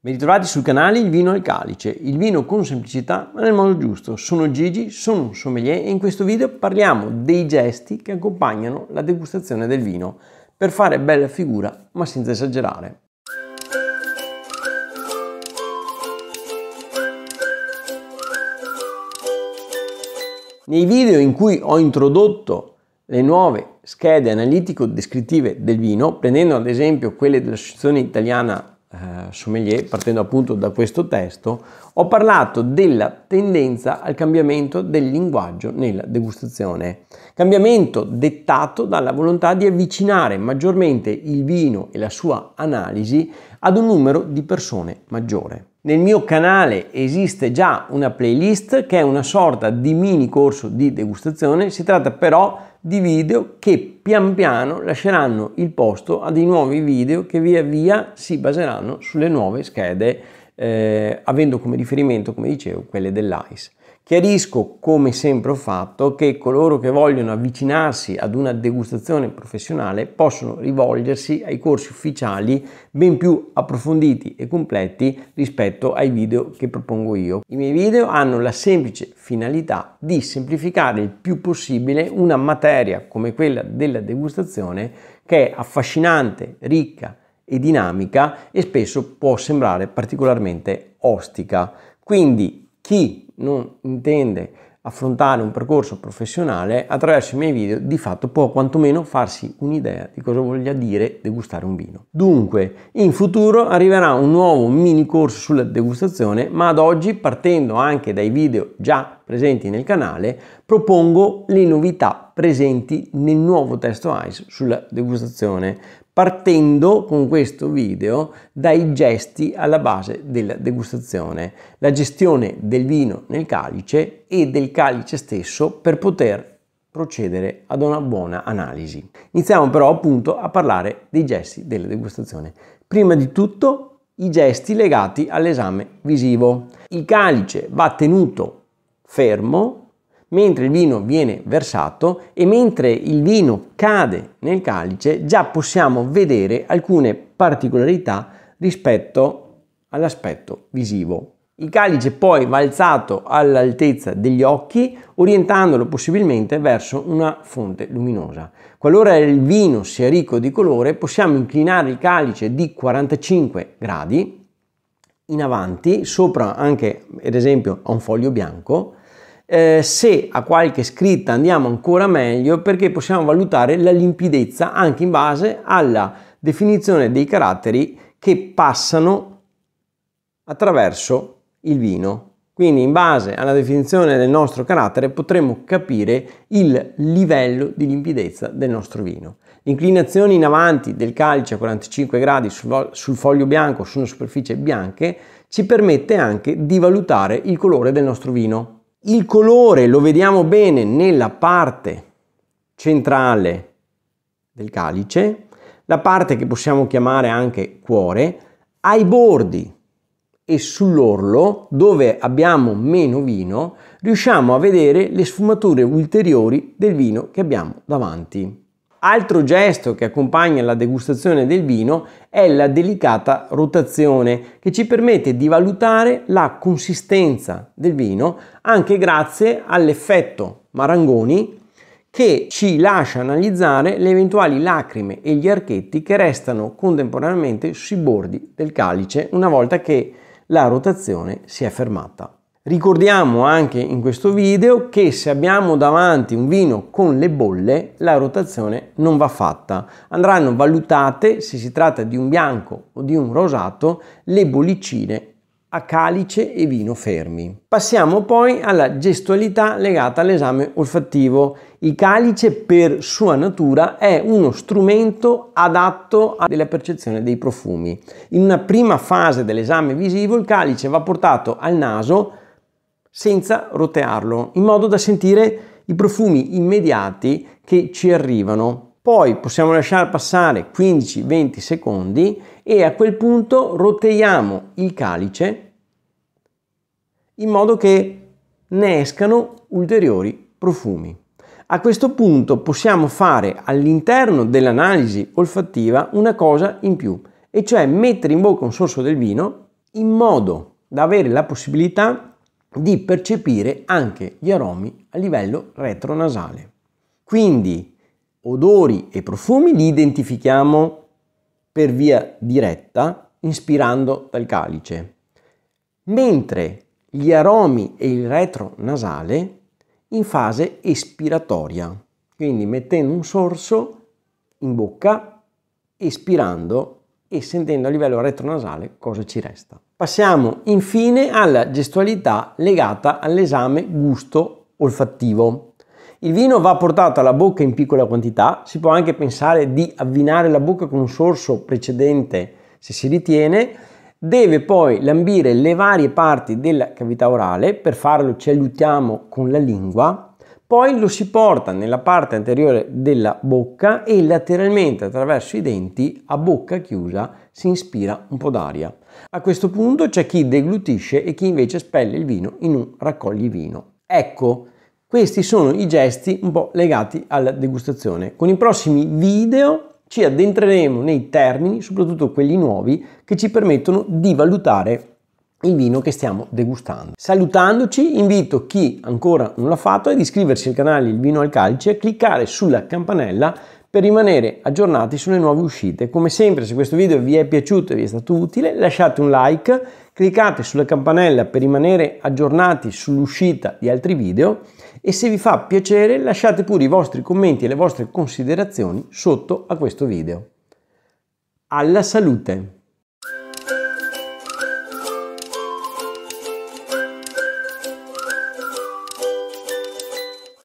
Ben ritrovati sul canale Il Vino al Calice, il vino con semplicità ma nel modo giusto. Sono Gigi, sono un sommelier e in questo video parliamo dei gesti che accompagnano la degustazione del vino per fare bella figura ma senza esagerare. Nei video in cui ho introdotto le nuove schede analitico-descrittive del vino, prendendo ad esempio quelle dell'Associazione Italiana eh, sommelier, partendo appunto da questo testo, ho parlato della tendenza al cambiamento del linguaggio nella degustazione. Cambiamento dettato dalla volontà di avvicinare maggiormente il vino e la sua analisi ad un numero di persone maggiore. Nel mio canale esiste già una playlist che è una sorta di mini corso di degustazione, si tratta però di video che pian piano lasceranno il posto a dei nuovi video che via via si baseranno sulle nuove schede eh, avendo come riferimento, come dicevo, quelle dell'ICE. Chiarisco, come sempre ho fatto, che coloro che vogliono avvicinarsi ad una degustazione professionale possono rivolgersi ai corsi ufficiali ben più approfonditi e completi rispetto ai video che propongo io. I miei video hanno la semplice finalità di semplificare il più possibile una materia come quella della degustazione che è affascinante, ricca e dinamica e spesso può sembrare particolarmente ostica. Quindi chi non intende affrontare un percorso professionale attraverso i miei video di fatto può quantomeno farsi un'idea di cosa voglia dire degustare un vino. Dunque, in futuro arriverà un nuovo mini corso sulla degustazione, ma ad oggi partendo anche dai video già presenti nel canale, propongo le novità presenti nel nuovo testo ICE sulla degustazione, partendo con questo video dai gesti alla base della degustazione, la gestione del vino nel calice e del calice stesso per poter procedere ad una buona analisi. Iniziamo però appunto a parlare dei gesti della degustazione. Prima di tutto i gesti legati all'esame visivo. Il calice va tenuto fermo mentre il vino viene versato e mentre il vino cade nel calice già possiamo vedere alcune particolarità rispetto all'aspetto visivo. Il calice poi va alzato all'altezza degli occhi orientandolo possibilmente verso una fonte luminosa. Qualora il vino sia ricco di colore possiamo inclinare il calice di 45 gradi in avanti sopra anche ad esempio a un foglio bianco eh, se a qualche scritta andiamo ancora meglio perché possiamo valutare la limpidezza anche in base alla definizione dei caratteri che passano attraverso il vino. Quindi in base alla definizione del nostro carattere potremo capire il livello di limpidezza del nostro vino. L'inclinazione in avanti del calce a 45 gradi sul foglio bianco, su una superficie bianca ci permette anche di valutare il colore del nostro vino. Il colore lo vediamo bene nella parte centrale del calice, la parte che possiamo chiamare anche cuore, ai bordi e sull'orlo, dove abbiamo meno vino, riusciamo a vedere le sfumature ulteriori del vino che abbiamo davanti. Altro gesto che accompagna la degustazione del vino è la delicata rotazione che ci permette di valutare la consistenza del vino anche grazie all'effetto Marangoni che ci lascia analizzare le eventuali lacrime e gli archetti che restano contemporaneamente sui bordi del calice una volta che la rotazione si è fermata. Ricordiamo anche in questo video che se abbiamo davanti un vino con le bolle la rotazione non va fatta. Andranno valutate se si tratta di un bianco o di un rosato le bollicine a calice e vino fermi. Passiamo poi alla gestualità legata all'esame olfattivo. Il calice per sua natura è uno strumento adatto alla percezione dei profumi. In una prima fase dell'esame visivo il calice va portato al naso senza rotearlo, in modo da sentire i profumi immediati che ci arrivano. Poi possiamo lasciare passare 15-20 secondi e a quel punto roteiamo il calice in modo che ne escano ulteriori profumi. A questo punto possiamo fare all'interno dell'analisi olfattiva una cosa in più, e cioè mettere in bocca un sorso del vino in modo da avere la possibilità di percepire anche gli aromi a livello retronasale. Quindi odori e profumi li identifichiamo per via diretta inspirando dal calice, mentre gli aromi e il retronasale in fase espiratoria, quindi mettendo un sorso in bocca, espirando e sentendo a livello retronasale cosa ci resta. Passiamo infine alla gestualità legata all'esame gusto olfattivo. Il vino va portato alla bocca in piccola quantità, si può anche pensare di avvinare la bocca con un sorso precedente se si ritiene, deve poi lambire le varie parti della cavità orale, per farlo ci aiutiamo con la lingua, poi lo si porta nella parte anteriore della bocca e lateralmente attraverso i denti a bocca chiusa si inspira un po' d'aria. A questo punto c'è chi deglutisce e chi invece spelle il vino in un raccoglivino. Ecco, questi sono i gesti un po' legati alla degustazione. Con i prossimi video ci addentreremo nei termini, soprattutto quelli nuovi, che ci permettono di valutare il vino che stiamo degustando. Salutandoci invito chi ancora non l'ha fatto ad iscriversi al canale Il Vino al Calcio e cliccare sulla campanella per rimanere aggiornati sulle nuove uscite. Come sempre se questo video vi è piaciuto e vi è stato utile lasciate un like, cliccate sulla campanella per rimanere aggiornati sull'uscita di altri video e se vi fa piacere lasciate pure i vostri commenti e le vostre considerazioni sotto a questo video. Alla salute!